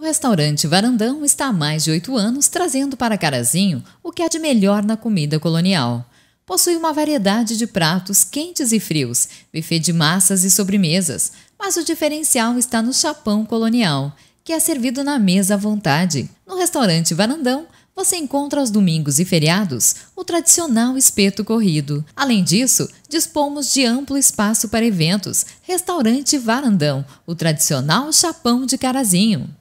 O restaurante Varandão está há mais de oito anos trazendo para Carazinho o que há de melhor na comida colonial. Possui uma variedade de pratos quentes e frios, buffet de massas e sobremesas, mas o diferencial está no chapão colonial, que é servido na mesa à vontade. No restaurante Varandão, você encontra aos domingos e feriados o tradicional espeto corrido. Além disso, dispomos de amplo espaço para eventos, restaurante Varandão, o tradicional chapão de carazinho.